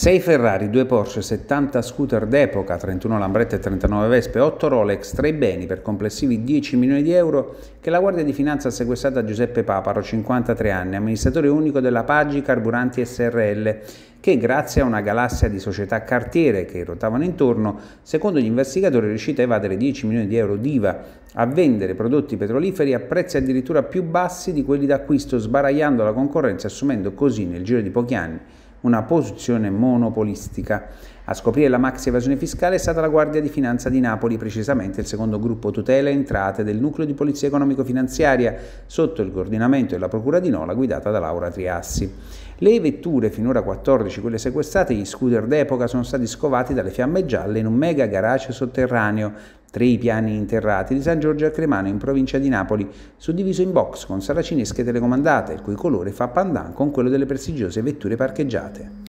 6 Ferrari, 2 Porsche, 70 scooter d'epoca, 31 Lambrette e 39 Vespe, 8 Rolex, 3 beni per complessivi 10 milioni di euro che la Guardia di Finanza ha sequestrato a Giuseppe Paparo, 53 anni, amministratore unico della Paggi Carburanti SRL, che grazie a una galassia di società cartiere che rotavano intorno, secondo gli investigatori è riuscita a evadere 10 milioni di euro d'IVA, a vendere prodotti petroliferi a prezzi addirittura più bassi di quelli d'acquisto, sbaragliando la concorrenza e assumendo così nel giro di pochi anni una posizione monopolistica. A scoprire la maxi evasione fiscale è stata la Guardia di Finanza di Napoli, precisamente il secondo gruppo tutela e entrate del nucleo di polizia economico-finanziaria, sotto il coordinamento della Procura di Nola guidata da Laura Triassi. Le vetture, finora 14 quelle sequestrate, gli scooter d'epoca sono stati scovati dalle fiamme gialle in un mega garage sotterraneo Tre i piani interrati di San Giorgio a Cremano in provincia di Napoli, suddiviso in box con saracinesche telecomandate, il cui colore fa pandan con quello delle prestigiose vetture parcheggiate.